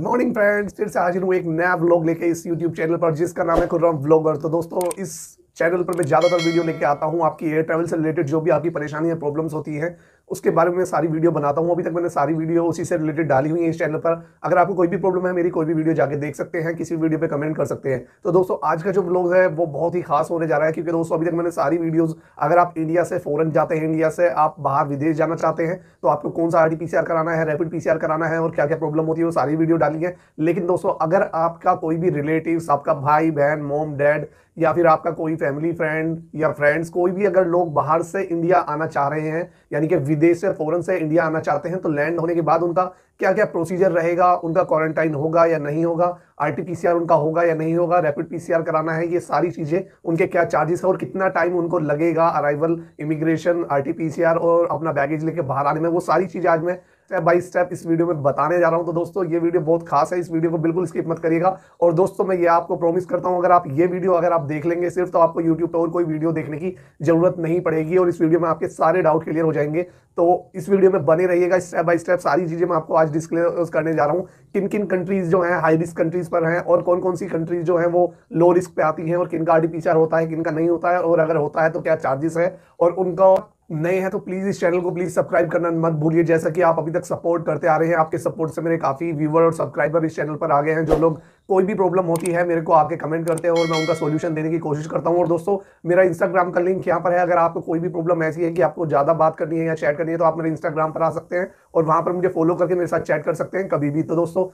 good morning friends फिर से आज हूँ एक नया व्लॉग लेके इस यूट्यूब चैनल पर जिसका नाम है खुर्राम व्लॉगर तो दोस्तों इस चैनल पर मैं ज़्यादातर वीडियो लेके आता हूँ आपकी एयर ट्रैवल से रिलेटेड जो भी आपकी परेशानियाँ प्रॉब्लम्स होती हैं उसके बारे में सारी वीडियो बनाता हूँ अभी तक मैंने सारी वीडियो उसी से रिलेटेड डाली हुई है इस चैनल पर अगर आपको कोई भी प्रॉब्लम है मेरी कोई भी वीडियो जाके देख सकते हैं किसी भी वीडियो पे कमेंट कर सकते हैं तो दोस्तों आज का जो ब्लॉग है वो बहुत ही खास होने जा रहा है क्योंकि दोस्तों अभी तक मैंने सारी वीडियोज अगर आप इंडिया से फॉरन जाते हैं इंडिया से आप बाहर विदेश जाना चाहते हैं तो आपको कौन सा आर कराना है रैपिड पी कराना है और क्या क्या प्रॉब्लम होती है वो सारी वीडियो डाली है लेकिन दोस्तों अगर आपका कोई भी रिलेटिव आपका भाई बहन मोम डैड या फिर आपका कोई फैमिली फ्रेंड या फ्रेंड्स कोई भी अगर लोग बाहर से इंडिया आना चाह रहे हैं यानी कि विदेश से फॉरन से इंडिया आना चाहते हैं तो लैंड होने के बाद उनका क्या क्या प्रोसीजर रहेगा उनका क्वारंटाइन होगा या नहीं होगा आर टी उनका होगा या नहीं होगा रैपिड पीसीआर कराना है ये सारी चीज़ें उनके क्या चार्जेस है और कितना टाइम उनको लगेगा अराइवल इमिग्रेशन आर और अपना बैगेज लेके बाहर आने में वो सारी चीज़ें आज मैं स्टेप बाई स्टेप इस वीडियो में बताने जा रहा हूं तो दोस्तों ये वीडियो बहुत खास है इस वीडियो को बिल्कुल स्किप मत करिएगा और दोस्तों मैं ये आपको प्रॉमिस करता हूं अगर आप ये वीडियो अगर आप देख लेंगे सिर्फ तो आपको यूट्यूब पर और कोई वीडियो देखने की जरूरत नहीं पड़ेगी और इस वीडियो में आपके सारे डाउट क्लियर हो जाएंगे तो इस वीडियो में बने रहिएगा स्टेप बाय स्टेप सारी चीज़ें मैं आपको आज डिस्क्लेयर करने जा रहा हूँ किन किन कंट्रीज जो हैं हाई रिस्क कंट्रीज पर हैं और कौन कौन सी कंट्रीज जो हैं वो लो रिस्क पे आती हैं और किन का आर होता है किन का नहीं होता है और अगर होता है तो क्या चार्जेस है और उनका नए हैं तो प्लीज इस चैनल को प्लीज सब्सक्राइब करना मत भूलिए जैसा कि आप अभी तक सपोर्ट करते आ रहे हैं आपके सपोर्ट से मेरे काफी व्यूवर और सब्सक्राइबर इस चैनल पर आ गए हैं जो लोग कोई भी प्रॉब्लम होती है मेरे को आके कमेंट करते हैं और मैं उनका सोल्यूशन देने की कोशिश करता हूँ और दोस्तों मेरा इंस्टाग्राम का लिंक यहाँ पर है अगर आपको कोई भी प्रॉब्लम ऐसी है कि आपको ज्यादा बात करनी है या चैट करनी है तो आप मेरे इंस्टाग्राम पर आ सकते हैं और वहां पर मुझे फॉलो करके मेरे साथ चैट कर सकते हैं कभी भी तो दोस्तों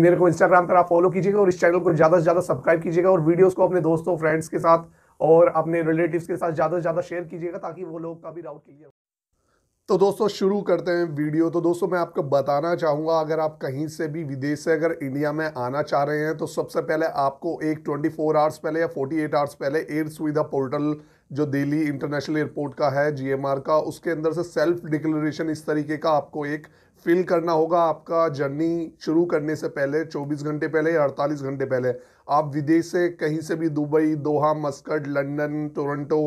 मेरे को इंस्टाग्राम पर आप फॉलो कीजिएगा और इस चैनल को ज्यादा से ज्यादा सब्सक्राइब कीजिएगा और वीडियोस को अपने दोस्तों फ्रेंड्स के साथ और अपने रिलेटिव्स के साथ ज़्यादा से ज़्यादा शेयर कीजिएगा ताकि वो लोग का भी राउट क्लियर हो तो दोस्तों शुरू करते हैं वीडियो तो दोस्तों मैं आपको बताना चाहूँगा अगर आप कहीं से भी विदेश से अगर इंडिया में आना चाह रहे हैं तो सबसे पहले आपको एक 24 आवर्स पहले या 48 आवर्स पहले एयर सुविधा पोर्टल जो दिल्ली इंटरनेशनल एयरपोर्ट का है जीएमआर का उसके अंदर से सेल्फ डिक्लेरेशन इस तरीके का आपको एक फिल करना होगा आपका जर्नी शुरू करने से पहले 24 घंटे पहले या 48 घंटे पहले आप विदेश से कहीं से भी Dubai Doha Muscat London Toronto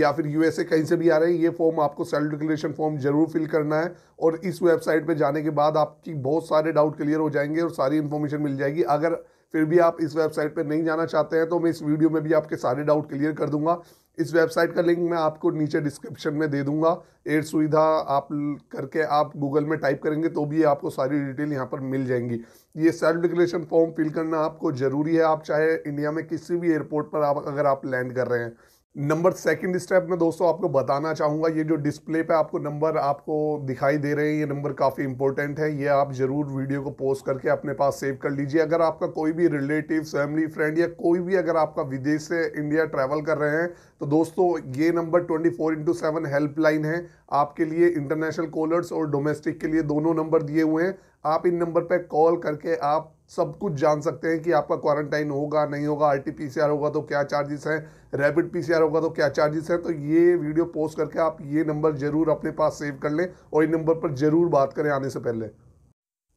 या फिर यूएसए कहीं से भी आ रहे हैं ये फॉर्म आपको सेल्फ डिक्लेरेशन फॉर्म जरूर फिल करना है और इस वेबसाइट पे जाने के बाद आपकी बहुत सारे डाउट क्लियर हो जाएंगे और सारी इन्फॉर्मेशन मिल जाएगी अगर फिर भी आप इस वेबसाइट पर नहीं जाना चाहते हैं तो मैं इस वीडियो में भी आपके सारे डाउट क्लियर कर दूंगा इस वेबसाइट का लिंक मैं आपको नीचे डिस्क्रिप्शन में दे दूंगा एड सुविधा आप करके आप गूगल में टाइप करेंगे तो भी आपको सारी डिटेल यहाँ पर मिल जाएंगी ये सेल्फ डिक्लेरेशन फॉर्म फिल करना आपको ज़रूरी है आप चाहे इंडिया में किसी भी एयरपोर्ट पर आप अगर आप लैंड कर रहे हैं नंबर सेकंड स्टेप में दोस्तों आपको बताना चाहूँगा ये जो डिस्प्ले पे आपको नंबर आपको दिखाई दे रहे हैं ये नंबर काफ़ी इंपॉर्टेंट है ये आप ज़रूर वीडियो को पोस्ट करके अपने पास सेव कर लीजिए अगर आपका कोई भी रिलेटिव फैमिली फ्रेंड या कोई भी अगर आपका विदेश से इंडिया ट्रैवल कर रहे हैं तो दोस्तों ये number twenty four into seven helpline है आपके लिए इंटरनेशनल कॉलर्स और डोमेस्टिक के लिए दोनों नंबर दिए हुए हैं आप इन नंबर पर कॉल करके आप सब कुछ जान सकते हैं कि आपका क्वारंटाइन होगा नहीं होगा R T P C R होगा तो क्या चार्जेस हैं रैपिड पी सी आर होगा तो क्या चार्जेस हैं तो ये वीडियो पोस्ट करके आप ये नंबर ज़रूर अपने पास सेव कर लें और इन नंबर पर ज़रूर बात करें आने से पहले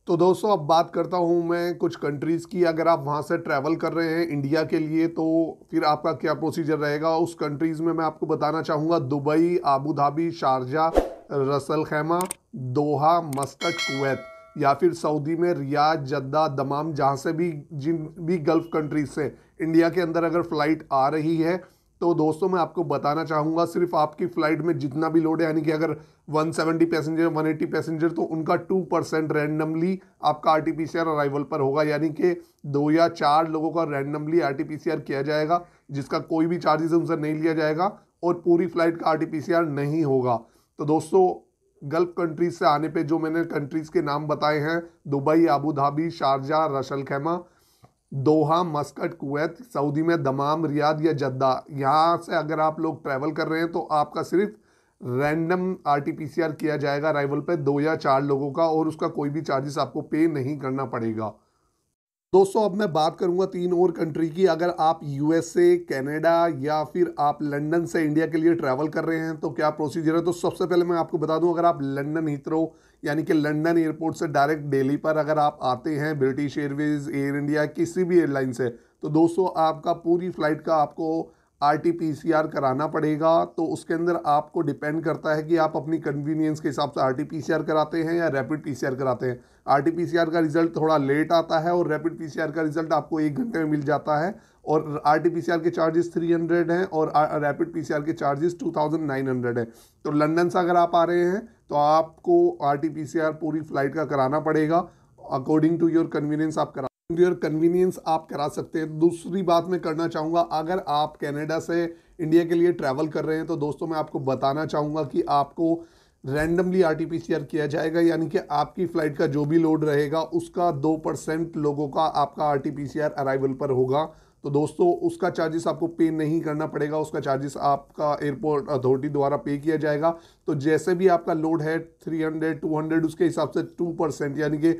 तो दोस्तों अब बात करता हूँ मैं कुछ कंट्रीज़ की अगर आप वहाँ से ट्रैवल कर रहे हैं इंडिया के लिए तो फिर आपका क्या प्रोसीजर रहेगा उस कंट्रीज़ में मैं आपको बताना चाहूँगा Dubai Abu Dhabi Sharjah Ras al Khaimah Doha Muscat Kuwait या फिर सऊदी में रियाद जद्दा दमाम जहाँ से भी जिन भी गल्फ़ कंट्रीज से इंडिया के अंदर अगर फ़्लाइट आ रही है तो दोस्तों मैं आपको बताना चाहूँगा सिर्फ आपकी फ़्लाइट में जितना भी लोड है यानी कि अगर 170 पैसेंजर 180 पैसेंजर तो उनका 2 परसेंट रैंडमली आपका आर टी अराइवल पर होगा यानी कि दो या चार लोगों का रैंडमली आर किया जाएगा जिसका कोई भी चार्जेस उनसे नहीं लिया जाएगा और पूरी फ्लाइट का आर नहीं होगा तो दोस्तों गल्फ कंट्रीज से आने पे जो मैंने कंट्रीज के नाम बताए हैं Dubai Abu Dhabi Sharjah Ras al Khaimah Doha Muscat Kuwait Saudi में दमाम रियाद या जद्दा यहाँ से अगर आप लोग ट्रैवल कर रहे हैं तो आपका सिर्फ रैंडम आरटीपीसीआर किया जाएगा अराइवल पे दो या चार लोगों का और उसका कोई भी चार्जेस आपको पे नहीं करना पड़ेगा दोस्तों अब मैं बात करूंगा तीन और कंट्री की अगर आप यूएसए कनाडा या फिर आप लंदन से इंडिया के लिए ट्रैवल कर रहे हैं तो क्या प्रोसीजर है तो सबसे पहले मैं आपको बता दूं अगर आप लंदन हिथ्रो यानी कि लंदन एयरपोर्ट से डायरेक्ट दिल्ली पर अगर आप आते हैं ब्रिटिश एयरवेज एयर इंडिया किसी भी एयरलाइन से तो दोस्तों आपका पूरी फ्लाइट का आपको आरटीपीसीआर कराना पड़ेगा तो उसके अंदर आपको डिपेंड करता है कि आप अपनी कन्वीनियंस के हिसाब से आरटीपीसीआर कराते हैं या रैपिड पीसीआर कराते हैं आरटीपीसीआर का रिजल्ट थोड़ा लेट आता है और रैपिड पीसीआर का रिजल्ट आपको एक घंटे में मिल जाता है और आरटीपीसीआर के चार्जेस 300 हैं और रैपिड पीसीआर के चार्जेस 2900 हैं तो लंदन से अगर आप आ रहे हैं तो आपको आरटीपीसीआर पूरी फ्लाइट का कराना पड़ेगा अकॉर्डिंग टू योर कन्वीनियंस आप करा योर कन्वीनियंस आप करा सकते हैं दूसरी बात मैं करना चाहूँगा अगर आप कैनेडा से इंडिया के लिए ट्रैवल कर रहे हैं तो दोस्तों मैं आपको बताना चाहूँगा कि आपको रैंडमली आर किया जाएगा यानी कि आपकी फ़्लाइट का जो भी लोड रहेगा उसका दो परसेंट लोगों का आपका आर अराइवल पर होगा तो दोस्तों उसका चार्जेस आपको पे नहीं करना पड़ेगा उसका चार्जेस आपका एयरपोर्ट अथॉरिटी द्वारा पे किया जाएगा तो जैसे भी आपका लोड है 300 200 उसके हिसाब से 2 परसेंट यानी कि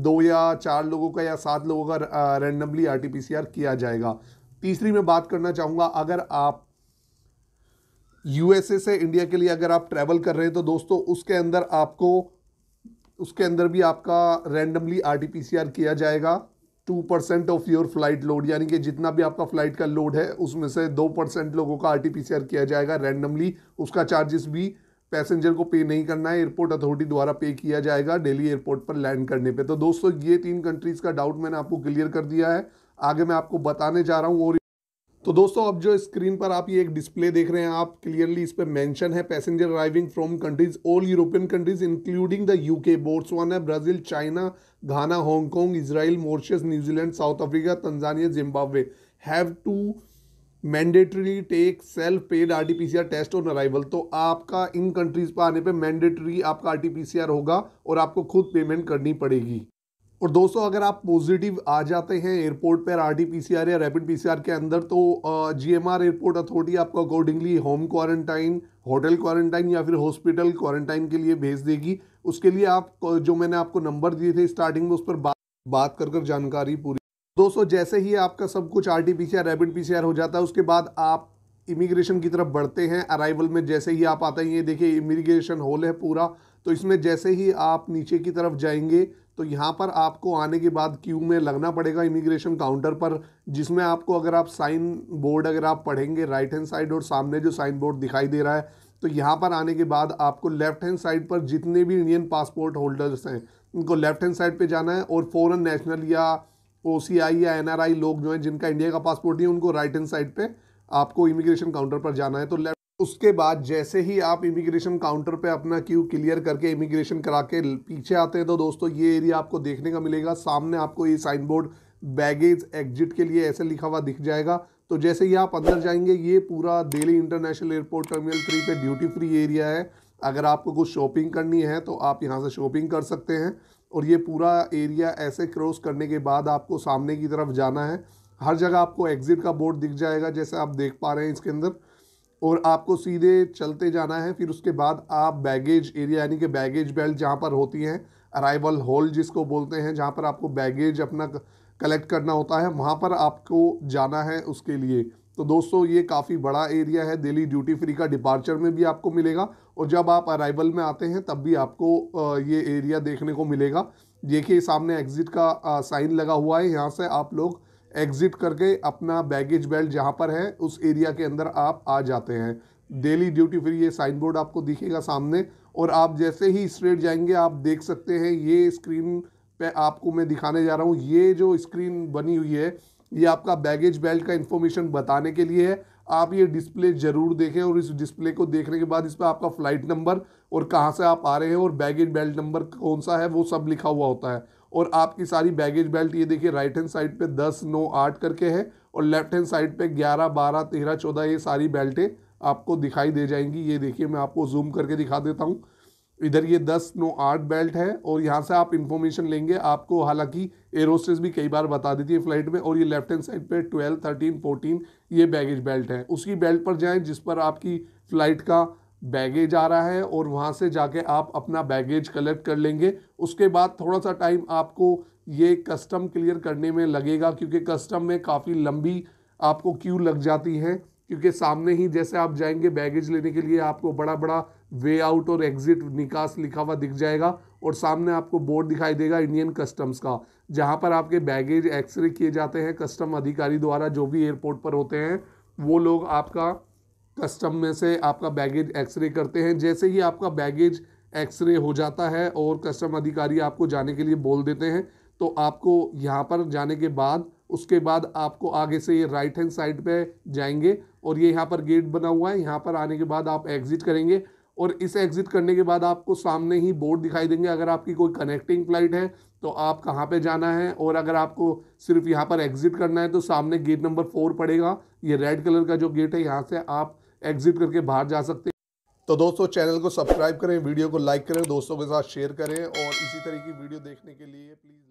दो या चार लोगों का या सात लोगों का रैंडमली आर किया जाएगा तीसरी मैं बात करना चाहूँगा अगर आप यूएसए से इंडिया के लिए अगर आप ट्रैवल कर रहे हैं तो दोस्तों उसके अंदर आपको उसके अंदर भी आपका रैंडमली आर किया जाएगा two percent of your flight load यानी कि जितना भी आपका फ्लाइट का लोड है उसमें से दो परसेंट लोगों का आर किया जाएगा रैंडमली उसका चार्जेस भी पैसेंजर को पे नहीं करना है एयरपोर्ट अथॉरिटी द्वारा पे किया जाएगा डेली एयरपोर्ट पर लैंड करने पे तो दोस्तों ये तीन कंट्रीज़ का डाउट मैंने आपको क्लियर कर दिया है आगे मैं आपको बताने जा रहा हूँ और तो दोस्तों अब जो स्क्रीन पर आप ये एक डिस्प्ले देख रहे हैं आप क्लियरली इस पर मैंशन है passenger arriving from countries all European countries including the UK Botswana Brazil China Ghana Hong Kong Israel Mauritius New Zealand South Africa Tanzania Zimbabwe have to mandatory take self paid RTPCR test on arrival तो आपका इन countries पर आने पे mandatory आपका RTPCR होगा और आपको खुद पेमेंट करनी पड़ेगी और दोस्तों अगर आप पॉजिटिव आ जाते हैं एयरपोर्ट पर आरटीपीसीआर या रैपिड पीसीआर के अंदर तो जीएमआर एयरपोर्ट अथॉरिटी आपको accordingly home quarantine hotel quarantine या फिर हॉस्पिटल क्वारंटाइन के लिए भेज देगी उसके लिए आप जो मैंने आपको नंबर दिए थे स्टार्टिंग में उस पर बात बात कर कर जानकारी पूरी दोस्तों जैसे ही आपका सब कुछ R T P C R rapid P C R हो जाता है उसके बाद आप इमिग्रेशन की तरफ बढ़ते हैं अराइवल में जैसे ही आप आते हैं ये देखिए इमिग्रेशन हॉल है पूरा तो इसमें जैसे ही आप नीचे की तरफ जाएंगे तो यहाँ पर आपको आने के बाद क्यू में लगना पड़ेगा इमिग्रेशन काउंटर पर जिसमें आपको अगर आप साइन बोर्ड अगर आप पढ़ेंगे राइट हैंड साइड और सामने जो साइन बोर्ड दिखाई दे रहा है तो यहाँ पर आने के बाद आपको लेफ्ट हैंड साइड पर जितने भी इंडियन पासपोर्ट होल्डर्स हैं उनको लेफ्ट हैंड साइड पर जाना है और फ़ॉरन नेशनल या ओ या एन लोग जो हैं जिनका इंडिया का पासपोर्ट नहीं है उनको राइट हैंड साइड पे आपको इमिग्रेशन काउंटर पर जाना है तो लेफ्ट उसके बाद जैसे ही आप इमिग्रेशन काउंटर पे अपना क्यू क्लियर करके इमिग्रेशन करा के पीछे आते हैं तो दोस्तों ये एरिया आपको देखने का मिलेगा सामने आपको ये साइन बोर्ड बैगेज एग्जिट के लिए ऐसे लिखा हुआ दिख जाएगा तो जैसे ही आप अंदर जाएंगे ये पूरा Delhi international airport terminal three पे ड्यूटी फ्री एरिया है अगर आपको कुछ शॉपिंग करनी है तो आप यहाँ से शॉपिंग कर सकते हैं और ये पूरा एरिया ऐसे क्रॉस करने के बाद आपको सामने की तरफ जाना है हर जगह आपको एग्ज़िट का बोर्ड दिख जाएगा जैसे आप देख पा रहे हैं इसके अंदर और आपको सीधे चलते जाना है फिर उसके बाद आप बैगेज एरिया यानी कि बैगेज बेल्ट जहाँ पर होती हैं अराइवल हॉल जिसको बोलते हैं जहाँ पर आपको बैगेज अपना कलेक्ट करना होता है वहाँ पर आपको जाना है उसके लिए तो दोस्तों ये काफ़ी बड़ा एरिया है दिल्ली ड्यूटी फ्री का डिपार्चर में भी आपको मिलेगा और जब आप अराइवल में आते हैं तब भी आपको ये एरिया देखने को मिलेगा देखिए सामने एग्ज़िट का साइन लगा हुआ है यहाँ से आप लोग एग्ज़िट करके अपना बैगेज बेल्ट जहाँ पर है उस एरिया के अंदर आप आ जाते हैं डेली ड्यूटी फ्री ये साइन बोर्ड आपको दिखेगा सामने और आप जैसे ही स्ट्रेट जाएंगे आप देख सकते हैं ये स्क्रीन पे आपको मैं दिखाने जा रहा हूँ ये जो स्क्रीन बनी हुई है ये आपका बैगेज बेल्ट का इन्फॉर्मेशन बताने के लिए है आप ये डिस्प्ले ज़रूर देखें और इस डिस्प्ले को देखने के बाद इस पर आपका फ़्लाइट नंबर और कहाँ से आप आ रहे हैं और बैगेज बेल्ट नंबर कौन सा है वो सब लिखा हुआ होता है और आपकी सारी बैगेज बेल्ट ये देखिए राइट हैंड साइड पे दस नौ आठ करके है और लेफ्ट हैंड साइड पे ग्यारह बारह तेरह चौदह ये सारी बेल्टें आपको दिखाई दे जाएंगी ये देखिए मैं आपको जूम करके दिखा देता हूँ इधर ये दस नो आठ बेल्ट है और यहाँ से आप इन्फॉर्मेशन लेंगे आपको हालांकि एरोस्टेस भी कई बार बता देती है फ्लाइट में और ये लेफ्ट हैंड साइड पे ट्वेल्व थर्टीन फोर्टीन ये बैगेज बेल्ट है उसकी बेल्ट पर जाएं जिस पर आपकी फ़्लाइट का बैगेज आ रहा है और वहाँ से जाके आप अपना बैगेज कलेक्ट कर लेंगे उसके बाद थोड़ा सा टाइम आपको ये कस्टम क्लियर करने में लगेगा क्योंकि कस्टम में काफ़ी लंबी आपको क्यू लग जाती है क्योंकि सामने ही जैसे आप जाएंगे बैगेज लेने के लिए आपको बड़ा बड़ा वे आउट और एग्जिट निकास लिखा हुआ दिख जाएगा और सामने आपको बोर्ड दिखाई देगा इंडियन कस्टम्स का जहाँ पर आपके बैगेज एक्सरे किए जाते हैं कस्टम अधिकारी द्वारा जो भी एयरपोर्ट पर होते हैं वो लोग आपका कस्टम में से आपका बैगेज एक्सरे करते हैं जैसे ही आपका बैगेज एक्सरे हो जाता है और कस्टम अधिकारी आपको जाने के लिए बोल देते हैं तो आपको यहाँ पर जाने के बाद उसके बाद आपको आगे से ये राइट हैंड साइड पे जाएंगे और ये यहाँ पर गेट बना हुआ है यहाँ पर आने के बाद आप एग्ज़िट करेंगे और इसे एग्ज़िट करने के बाद आपको सामने ही बोर्ड दिखाई देंगे अगर आपकी कोई कनेक्टिंग फ़्लाइट है तो आप कहाँ पे जाना है और अगर आपको सिर्फ यहाँ पर एग्ज़िट करना है तो सामने गेट नंबर फोर पड़ेगा ये रेड कलर का जो गेट है यहाँ से आप एग्ज़िट करके बाहर जा सकते हैं तो दोस्तों चैनल को सब्सक्राइब करें वीडियो को लाइक करें दोस्तों के साथ शेयर करें और इसी तरह की वीडियो देखने के लिए प्लीज़